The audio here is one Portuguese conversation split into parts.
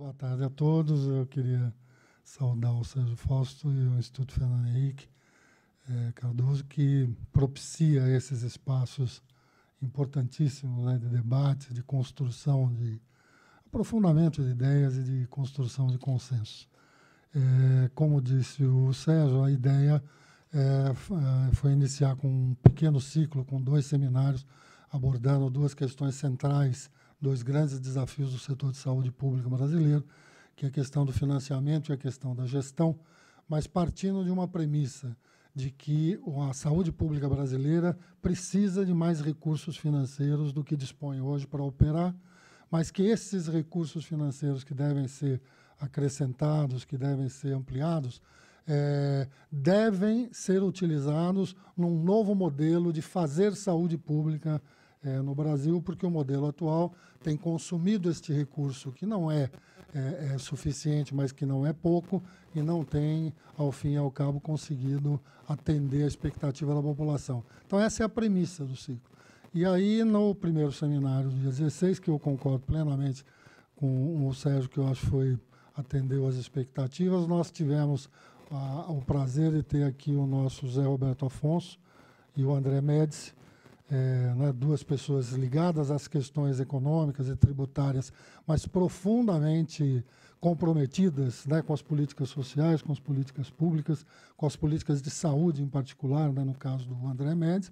Boa tarde a todos. Eu queria saudar o Sérgio Fausto e o Instituto Fernando Henrique é, Cardoso, que propicia esses espaços importantíssimos né, de debate, de construção, de aprofundamento de ideias e de construção de consenso. É, como disse o Sérgio, a ideia é, é, foi iniciar com um pequeno ciclo, com dois seminários abordando duas questões centrais dois grandes desafios do setor de saúde pública brasileiro, que é a questão do financiamento e a questão da gestão, mas partindo de uma premissa de que a saúde pública brasileira precisa de mais recursos financeiros do que dispõe hoje para operar, mas que esses recursos financeiros que devem ser acrescentados, que devem ser ampliados, é, devem ser utilizados num novo modelo de fazer saúde pública é, no Brasil, porque o modelo atual tem consumido este recurso, que não é, é, é, suficiente, mas que não é pouco, e não tem, ao fim e ao cabo, conseguido atender a expectativa da população. Então, essa é a premissa do ciclo. E aí, no primeiro seminário do dia 16, que eu concordo plenamente com o Sérgio, que eu acho foi atendeu as expectativas, nós tivemos o prazer de ter aqui o nosso Zé Roberto Afonso e o André Médici, é, né, duas pessoas ligadas às questões econômicas e tributárias, mas profundamente comprometidas né, com as políticas sociais, com as políticas públicas, com as políticas de saúde em particular, né, no caso do André Mendes.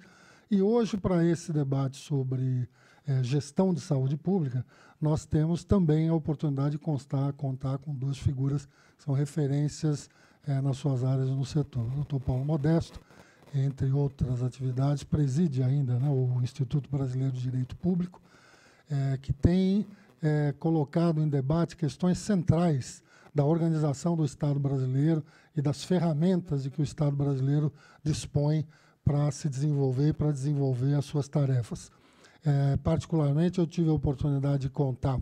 E hoje, para esse debate sobre é, gestão de saúde pública, nós temos também a oportunidade de constar, contar com duas figuras que são referências é, nas suas áreas no setor. O doutor Paulo Modesto, entre outras atividades, preside ainda né, o Instituto Brasileiro de Direito Público, é, que tem é, colocado em debate questões centrais da organização do Estado brasileiro e das ferramentas de que o Estado brasileiro dispõe para se desenvolver e para desenvolver as suas tarefas. É, particularmente, eu tive a oportunidade de contar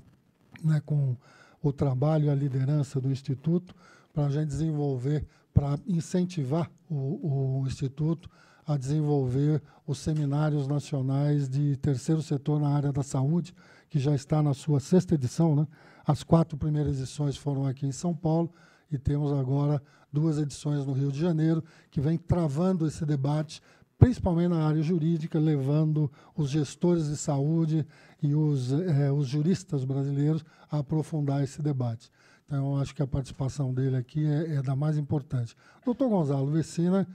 né, com o trabalho e a liderança do Instituto para a gente desenvolver para incentivar o, o Instituto a desenvolver os seminários nacionais de terceiro setor na área da saúde, que já está na sua sexta edição. Né? As quatro primeiras edições foram aqui em São Paulo e temos agora duas edições no Rio de Janeiro, que vem travando esse debate, principalmente na área jurídica, levando os gestores de saúde e os, eh, os juristas brasileiros a aprofundar esse debate. Então, acho que a participação dele aqui é, é da mais importante. Doutor Gonzalo Vecina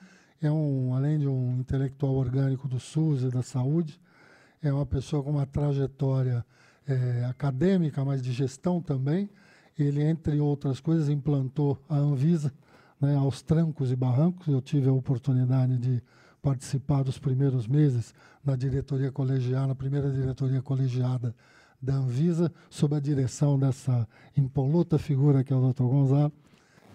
é, um, além de um intelectual orgânico do SUS e da saúde, é uma pessoa com uma trajetória é, acadêmica, mas de gestão também. Ele, entre outras coisas, implantou a Anvisa né, aos trancos e barrancos. Eu tive a oportunidade de participar dos primeiros meses na diretoria colegiada, na primeira diretoria colegiada da Anvisa, sob a direção dessa impoluta figura que é o Dr. Gonzalo,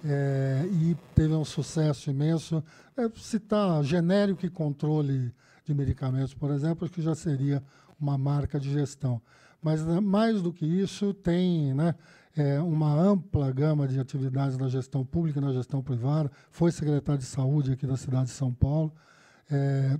é, e teve um sucesso imenso. É, citar genérico e controle de medicamentos, por exemplo, que já seria uma marca de gestão. Mas, né, mais do que isso, tem né, é, uma ampla gama de atividades na gestão pública e na gestão privada. Foi secretário de saúde aqui da cidade de São Paulo. É,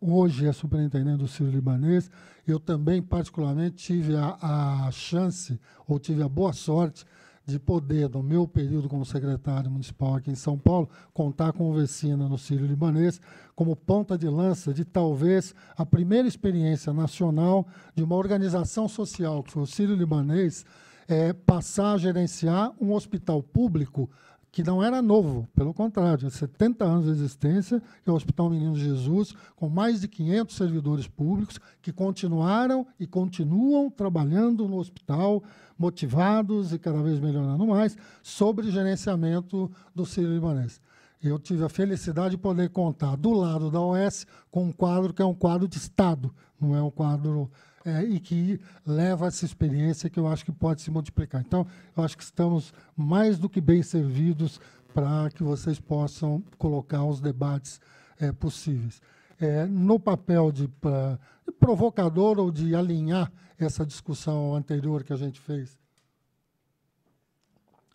hoje é superintendente do Ciro Libanês. Eu também, particularmente, tive a, a chance, ou tive a boa sorte, de poder, no meu período como secretário municipal aqui em São Paulo, contar com o Vecina no Círio Libanês como ponta de lança de talvez a primeira experiência nacional de uma organização social, que foi o Círio Libanês, é, passar a gerenciar um hospital público que não era novo, pelo contrário, 70 anos de existência, que é o Hospital Menino Jesus, com mais de 500 servidores públicos que continuaram e continuam trabalhando no hospital, motivados e cada vez melhorando mais, sobre gerenciamento do Sírio-Libanês eu tive a felicidade de poder contar do lado da OS com um quadro que é um quadro de Estado, não é um quadro é, e que leva essa experiência que eu acho que pode se multiplicar. Então, eu acho que estamos mais do que bem servidos para que vocês possam colocar os debates é, possíveis. É, no papel de, pra, de provocador ou de alinhar essa discussão anterior que a gente fez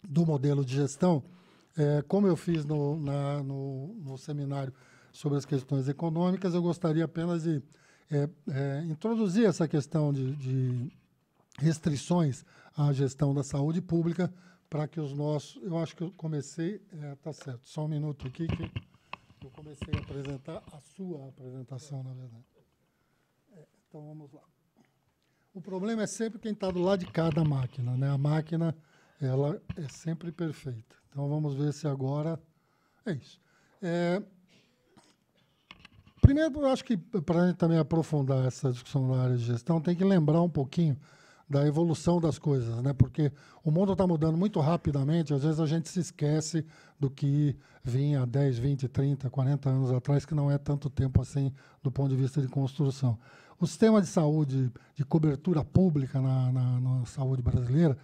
do modelo de gestão, é, como eu fiz no, na, no, no, seminário sobre as questões econômicas, eu gostaria apenas de é, é, introduzir essa questão de, de restrições à gestão da saúde pública para que os nossos. Eu acho que eu comecei. É, tá certo, só um minuto aqui que eu comecei a apresentar a sua apresentação, na verdade. É, então vamos lá. O problema é sempre quem está do lado de cada máquina, né? A máquina ela é sempre perfeita. Então vamos ver se agora é isso. É, primeiro, eu acho que para a gente também aprofundar essa discussão na área de gestão, tem que lembrar um pouquinho da evolução das coisas, né? Porque o mundo está mudando muito rapidamente, às vezes a gente se esquece do que vinha 10, 20, 30, 40 anos atrás, que não é tanto tempo assim do ponto de vista de construção. O sistema de saúde, de cobertura pública na, na, na saúde brasileira,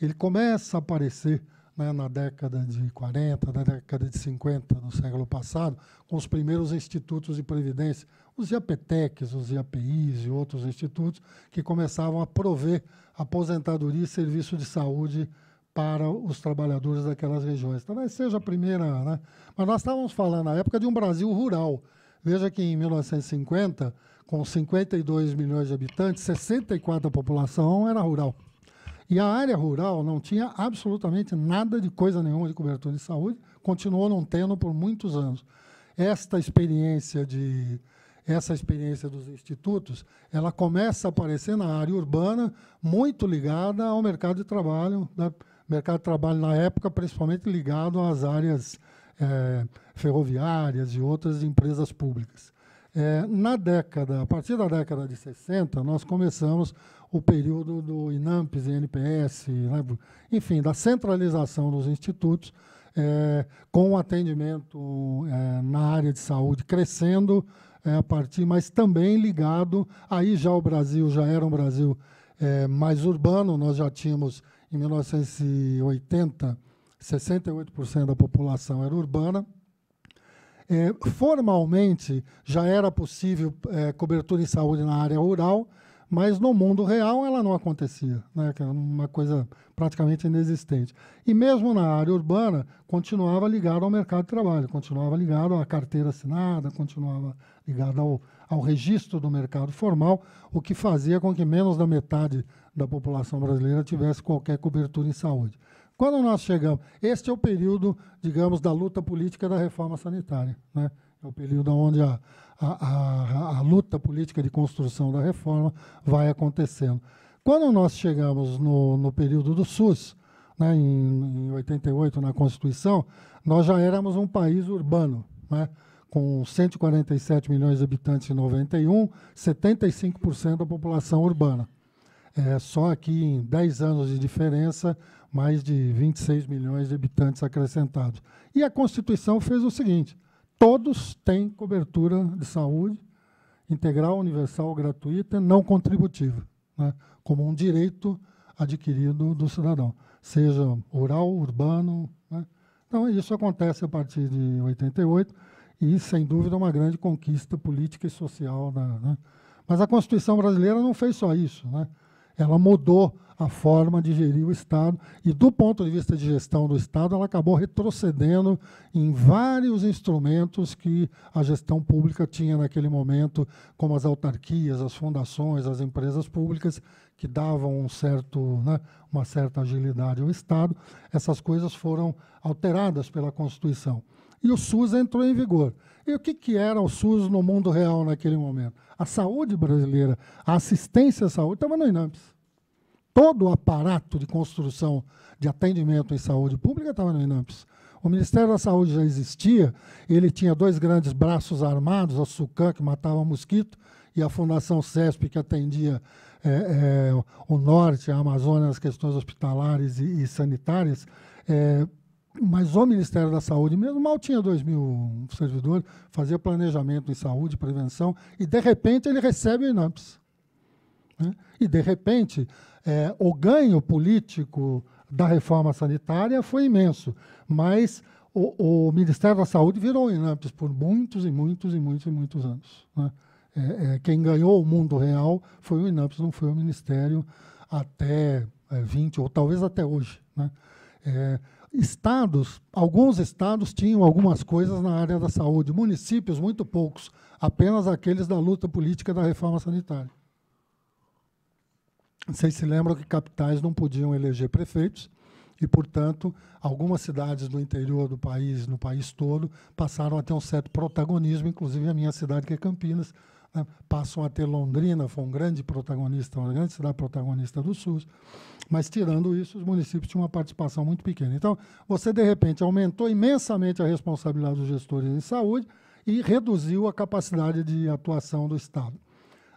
ele começa a aparecer né, na década de 40, na década de 50 do século passado, com os primeiros institutos de previdência, os IAPTECs, os IAPIs e outros institutos que começavam a prover aposentadoria e serviço de saúde para os trabalhadores daquelas regiões. Talvez seja a primeira, né? mas nós estávamos falando na época de um Brasil rural. Veja que em 1950, com 52 milhões de habitantes, 64% da população era rural. E a área rural não tinha absolutamente nada de coisa nenhuma de cobertura de saúde, continuou não tendo por muitos anos. Esta experiência de essa experiência dos institutos, ela começa a aparecer na área urbana, muito ligada ao mercado de trabalho, né? mercado de trabalho na época principalmente ligado às áreas é, ferroviárias e outras empresas públicas. É, na década, a partir da década de 60, nós começamos o período do INAMPES e NPS, né? enfim, da centralização dos institutos, é, com o atendimento é, na área de saúde crescendo é, a partir, mas também ligado, aí já o Brasil já era um Brasil é, mais urbano, nós já tínhamos em 1980, 68% da população era urbana, é, formalmente já era possível é, cobertura em saúde na área rural, mas no mundo real ela não acontecia, né? Que era uma coisa praticamente inexistente. E mesmo na área urbana, continuava ligado ao mercado de trabalho, continuava ligado à carteira assinada, continuava ligado ao, ao registro do mercado formal, o que fazia com que menos da metade da população brasileira tivesse qualquer cobertura em saúde. Quando nós chegamos, este é o período, digamos, da luta política da reforma sanitária, né? É o período onde a, a, a, a luta política de construção da reforma vai acontecendo. Quando nós chegamos no, no período do SUS, né, em, em 88, na Constituição, nós já éramos um país urbano, né, com 147 milhões de habitantes em 91, 75% da população urbana. É, só aqui em 10 anos de diferença, mais de 26 milhões de habitantes acrescentados. E a Constituição fez o seguinte: todos têm cobertura de saúde integral, universal, gratuita, não contributiva, né, como um direito adquirido do cidadão, seja rural, urbano. Né. Então, isso acontece a partir de 88 e, sem dúvida, uma grande conquista política e social. Da, né. Mas a Constituição brasileira não fez só isso. Né? Ela mudou a forma de gerir o Estado. E, do ponto de vista de gestão do Estado, ela acabou retrocedendo em vários instrumentos que a gestão pública tinha naquele momento, como as autarquias, as fundações, as empresas públicas, que davam um certo, né, uma certa agilidade ao Estado. Essas coisas foram alteradas pela Constituição. E o SUS entrou em vigor. E o que, que era o SUS no mundo real naquele momento? A saúde brasileira, a assistência à saúde, estava no INAMPS todo o aparato de construção de atendimento em saúde pública estava no INAMPS. O Ministério da Saúde já existia, ele tinha dois grandes braços armados, a SUCAM, que matava mosquito, e a Fundação CESP, que atendia é, é, o Norte, a Amazônia, as questões hospitalares e, e sanitárias. É, mas o Ministério da Saúde mesmo mal tinha 2 mil servidores, fazia planejamento em saúde, prevenção, e de repente ele recebe o INAMPS. Né? E, de repente, é, o ganho político da reforma sanitária foi imenso, mas o, o Ministério da Saúde virou INAPS por muitos e muitos e muitos e muitos anos. Né? É, é, quem ganhou o mundo real foi o INAPS, não foi o Ministério até é, 20, ou talvez até hoje. Né? É, estados, alguns estados tinham algumas coisas na área da saúde, municípios, muito poucos, apenas aqueles da luta política da reforma sanitária. Vocês se lembram que capitais não podiam eleger prefeitos e, portanto, algumas cidades do interior do país, no país todo, passaram a ter um certo protagonismo, inclusive a minha cidade, que é Campinas, né? passam a ter Londrina, foi um grande protagonista, uma grande cidade protagonista do SUS, mas tirando isso, os municípios tinham uma participação muito pequena. Então, você, de repente, aumentou imensamente a responsabilidade dos gestores em saúde e reduziu a capacidade de atuação do Estado.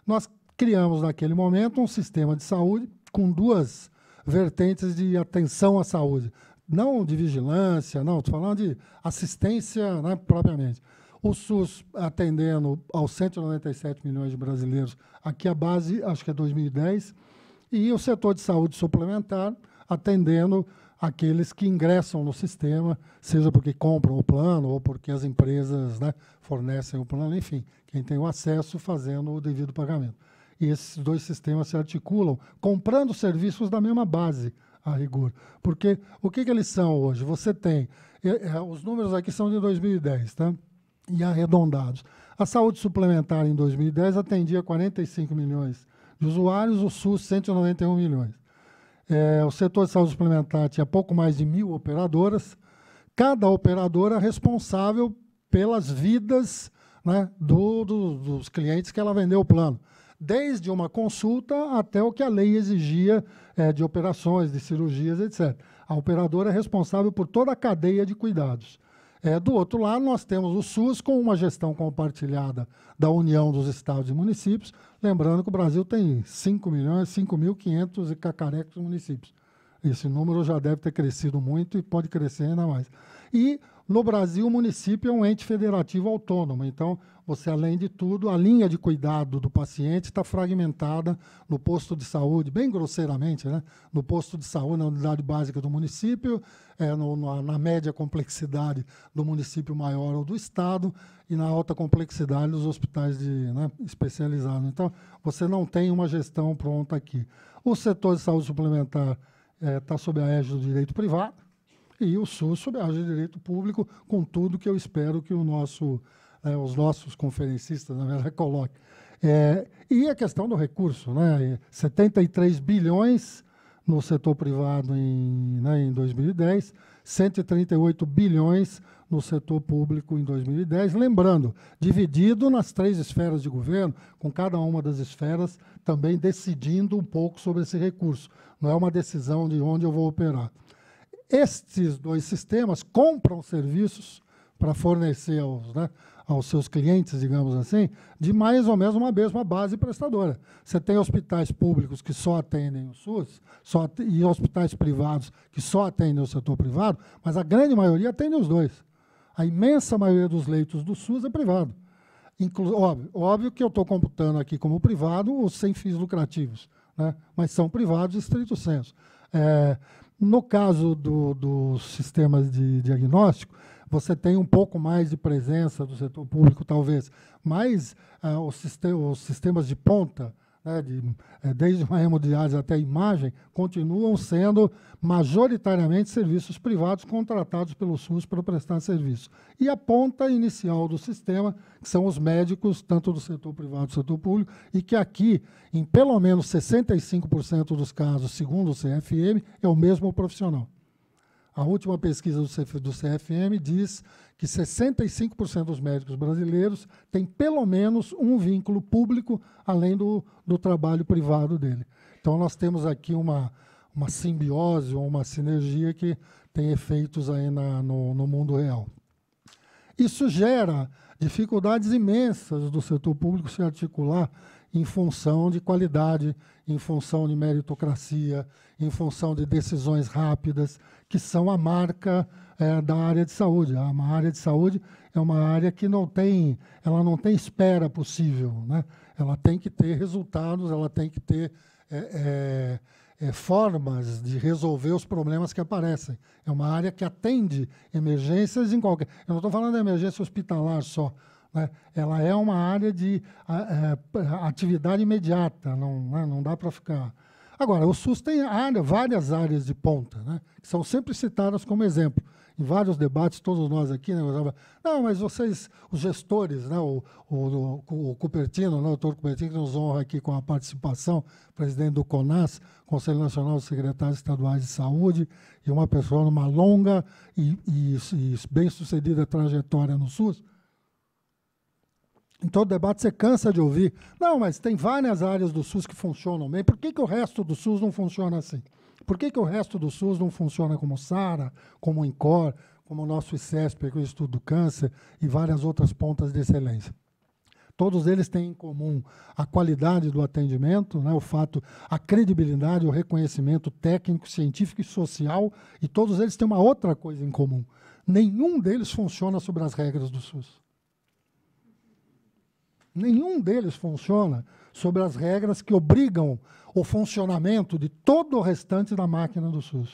Nós criamos naquele momento um sistema de saúde com duas vertentes de atenção à saúde. Não de vigilância, não, estou falando de assistência né, propriamente. O SUS atendendo aos 197 milhões de brasileiros, aqui a base acho que é 2010, e o setor de saúde suplementar atendendo aqueles que ingressam no sistema, seja porque compram o plano ou porque as empresas né, fornecem o plano, enfim, quem tem o acesso fazendo o devido pagamento. E esses dois sistemas se articulam comprando serviços da mesma base, a rigor. Porque o que, que eles são hoje? Você tem. É, é, os números aqui são de 2010, tá? E arredondados. A saúde suplementar em 2010 atendia 45 milhões de usuários, o SUS 191 milhões. É, o setor de saúde suplementar tinha pouco mais de mil operadoras, cada operadora responsável pelas vidas né, do, do, dos clientes que ela vendeu o plano desde uma consulta até o que a lei exigia é, de operações, de cirurgias, etc. A operadora é responsável por toda a cadeia de cuidados. É, do outro lado, nós temos o SUS com uma gestão compartilhada da União dos Estados e Municípios. Lembrando que o Brasil tem 5 milhões, 5.500 e cacarecos municípios. Esse número já deve ter crescido muito e pode crescer ainda mais. E no Brasil, o município é um ente federativo autônomo, então você, além de tudo, a linha de cuidado do paciente está fragmentada no posto de saúde, bem grosseiramente, né? no posto de saúde, na unidade básica do município, é, no, na, na, média complexidade do município maior ou do estado, e na alta complexidade dos hospitais de, né, especializados. Então, você não tem uma gestão pronta aqui. O setor de saúde suplementar está é, tá sob a égide do direito privado, e o SUS sob a área de direito público, com tudo que eu espero que nosso, é, os nossos conferencistas, na verdade, coloquem. É, e a questão do recurso, né? 73 bilhões no setor privado em, né, em 2010, 138 bilhões no setor público em 2010. Lembrando, dividido nas três esferas de governo, com cada uma das esferas também decidindo um pouco sobre esse recurso. Não é uma decisão de onde eu vou operar estes dois sistemas compram serviços para fornecer aos, né, aos seus clientes, digamos assim, de mais ou menos uma mesma base prestadora. Você tem hospitais públicos que só atendem o SUS, só, e hospitais privados que só atendem o setor privado, mas a grande maioria atende os dois. A imensa maioria dos leitos do SUS é privado. Inclu óbvio, óbvio que eu estou computando aqui como privado os sem fins lucrativos, né? mas são privados em estrito senso. É, no caso do, dos sistemas de diagnóstico, você tem um pouco mais de presença do setor público, talvez, mas ah, os, sistemas de ponta, né, de, é, desde hemodiálise até imagem, continuam sendo majoritariamente serviços privados contratados pelo SUS para prestar serviço. E a ponta inicial do sistema, que são os médicos, tanto do setor privado quanto do setor público, e que aqui, em pelo menos 65% dos casos, segundo o CFM, é o mesmo profissional. A última pesquisa do, CF, do CFM diz que 65% dos médicos brasileiros têm pelo menos um vínculo público, além do, do trabalho privado dele. Então, nós temos aqui uma, uma simbiose ou uma sinergia que tem efeitos aí na, no, no mundo real. Isso gera dificuldades imensas do setor público se articular em função de qualidade em função de meritocracia, em função de decisões rápidas, que são a marca é, da área de saúde. A área de saúde é uma área que não tem, ela não tem espera possível, né? Ela tem que ter resultados, ela tem que ter é, é, é formas de resolver os problemas que aparecem. É uma área que atende emergências em qualquer. Eu não estou falando de emergência hospitalar só. Né? Ela é uma área de é, atividade imediata, não, né? não dá para ficar. Agora, o SUS tem área, várias áreas de ponta, né? que são sempre citadas como exemplo. Em vários debates, todos nós aqui, né? não, mas vocês, os gestores, né? o, o, o Cupertino, né? o doutor Cupertino, que nos honra aqui com a participação, presidente do CONAS, Conselho Nacional dos Secretários Estaduais de Saúde, e uma pessoa numa longa e, e, e bem-sucedida trajetória no SUS, em todo debate você cansa de ouvir. Não, mas tem várias áreas do SUS que funcionam bem. Por que, que o resto do SUS não funciona assim? Por que, que o resto do SUS não funciona como SARA, como INCOR, como o nosso ICESP, que é o Estudo do Câncer, e várias outras pontas de excelência? Todos eles têm em comum a qualidade do atendimento, né, o fato, a credibilidade, o reconhecimento técnico, científico e social, e todos eles têm uma outra coisa em comum. Nenhum deles funciona sobre as regras do SUS. Nenhum deles funciona sobre as regras que obrigam o funcionamento de todo o restante da máquina do SUS.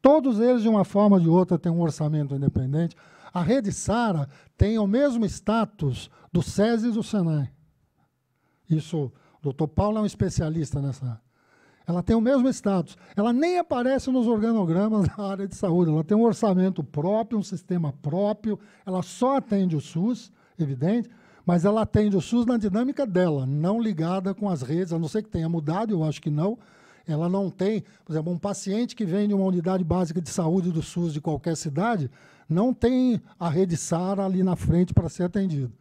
Todos eles, de uma forma ou de outra, têm um orçamento independente. A rede SARA tem o mesmo status do SESI e do SENAI. Isso, o doutor Paulo é um especialista nessa área. Ela tem o mesmo status. Ela nem aparece nos organogramas da área de saúde. Ela tem um orçamento próprio, um sistema próprio. Ela só atende o SUS, evidente, mas ela atende o SUS na dinâmica dela, não ligada com as redes, a não ser que tenha mudado, eu acho que não. Ela não tem, por exemplo, um paciente que vem de uma unidade básica de saúde do SUS de qualquer cidade, não tem a rede SARA ali na frente para ser atendido.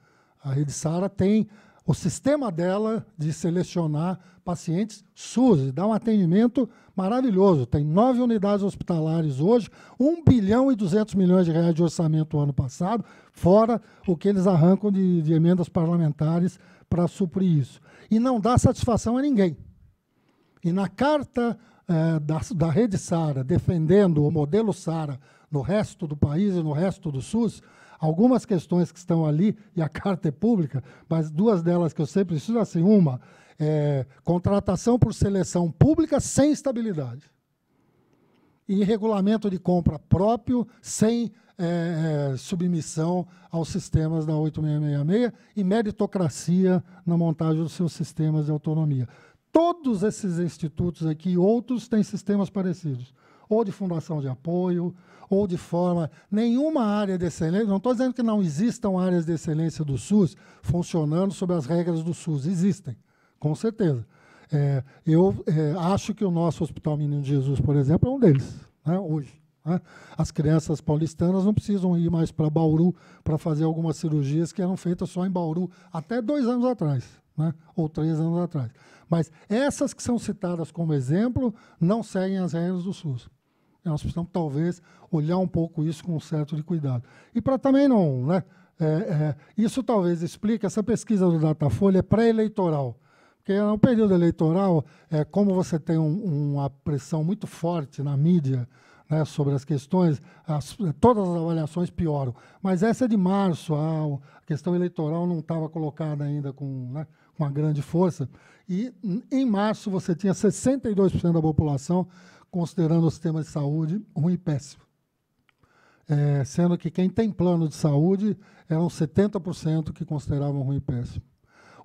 A rede SARA tem o sistema dela de selecionar pacientes SUS, dá um atendimento maravilhoso. Tem nove unidades hospitalares hoje, 1 bilhão e 200 milhões de reais de orçamento ano passado, fora o que eles arrancam de, de emendas parlamentares para suprir isso. E não dá satisfação a ninguém. E na carta eh, da, da rede SARA, defendendo o modelo SARA no resto do país e no resto do SUS, Algumas questões que estão ali, e a carta é pública, mas duas delas que eu sempre preciso, assim, uma, é, contratação por seleção pública sem estabilidade. E regulamento de compra próprio sem é, é submissão aos sistemas da 8666 e meritocracia na montagem dos seus sistemas de autonomia. Todos esses institutos aqui e outros têm sistemas parecidos ou de fundação de apoio, ou de forma. Nenhuma área de excelência, não estou dizendo que não existam áreas de excelência do SUS funcionando sob as regras do SUS, existem, com certeza. É, eu é, acho que o nosso Hospital Menino de Jesus, por exemplo, é um deles, né, hoje. Né? As crianças paulistanas não precisam ir mais para Bauru para fazer algumas cirurgias que eram feitas só em Bauru até dois anos atrás, né, ou três anos atrás. Mas essas que são citadas como exemplo não seguem as regras do SUS. Nós precisamos, talvez, olhar um pouco isso com um certo de cuidado. E para também não... Né, é, é, isso talvez explique, essa pesquisa do Datafolha é pré-eleitoral. Porque no é período eleitoral, é, como você tem um, uma pressão muito forte na mídia né, sobre as questões, as, todas as avaliações pioram. Mas essa é de março, a, questão eleitoral não estava colocada ainda com, né, com uma grande força. E em março você tinha 62% da população considerando o sistema de saúde ruim e péssimo. É, sendo que quem tem plano de saúde eram 70% que consideravam ruim e péssimo.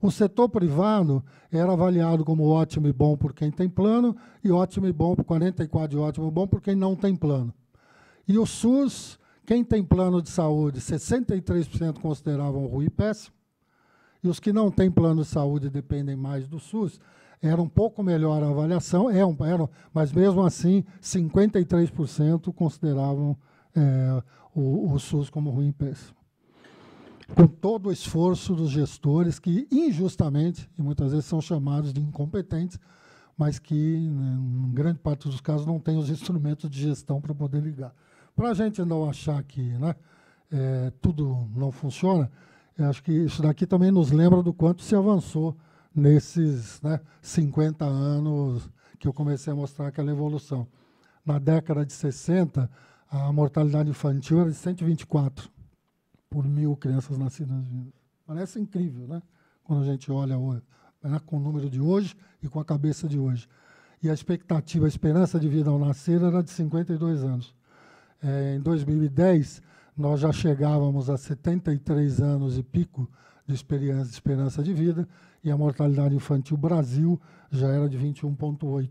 O setor privado era avaliado como ótimo e bom por quem tem plano e ótimo e bom por 44 de ótimo e bom por quem não tem plano. E o SUS, quem tem plano de saúde, 63% consideravam ruim e péssimo. E os que não têm plano de saúde dependem mais do SUS, era um pouco melhor a avaliação, é um, era, mas mesmo assim, 53% consideravam é, o, o, SUS como ruim e péssimo. Com todo o esforço dos gestores que, injustamente, e muitas vezes são chamados de incompetentes, mas que, né, em grande parte dos casos, não têm os instrumentos de gestão para poder ligar. Para a gente não achar que né, é, tudo não funciona, acho que isso daqui também nos lembra do quanto se avançou nesses né, 50 anos que eu comecei a mostrar aquela evolução. Na década de 60, a mortalidade infantil era de 124 por mil crianças nascidas vivas. Parece incrível, né? Quando a gente olha hoje, né, com o número de hoje e com a cabeça de hoje. E a expectativa, a esperança de vida ao nascer era de 52 anos. É, em 2010, nós já chegávamos a 73 anos e pico de esperança de vida, e a mortalidade infantil Brasil já era de 21,8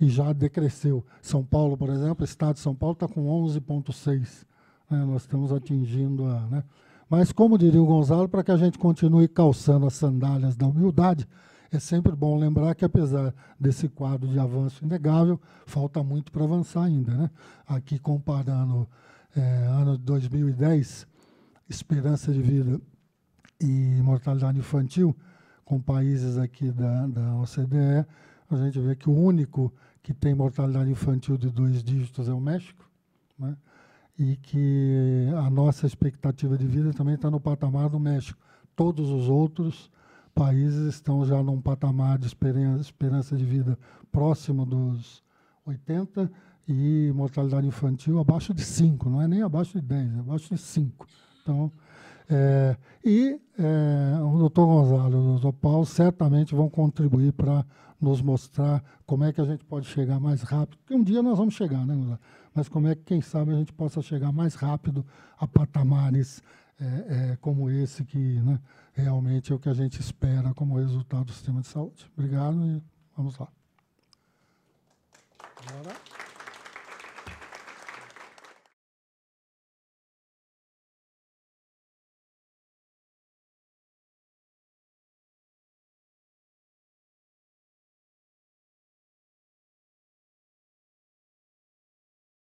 e já decresceu. São Paulo, por exemplo, o estado de São Paulo está com 11,6. Né? Nós estamos atingindo a. Né? Mas, como diria o Gonzalo, para que a gente continue calçando as sandálias da humildade, é sempre bom lembrar que, apesar desse quadro de avanço inegável, falta muito para avançar ainda. Né? Aqui, comparando é, ano de 2010, esperança de vida e mortalidade infantil com países aqui da, da OCDE, a gente vê que o único que tem mortalidade infantil de dois dígitos é o México, né? e que a nossa expectativa de vida também está no patamar do México. Todos os outros países estão já num patamar de esperança de vida próximo dos 80 e mortalidade infantil abaixo de 5, não é nem abaixo de 10, é abaixo de 5. Então, é, e é, o doutor Gonzalo e o doutor Paulo certamente vão contribuir para nos mostrar como é que a gente pode chegar mais rápido. Porque um dia nós vamos chegar, né, Gonzalo? Mas como é que, quem sabe, a gente possa chegar mais rápido a patamares é, é como esse, que né, realmente é o que a gente espera como resultado do sistema de saúde. Obrigado e vamos lá. Bora.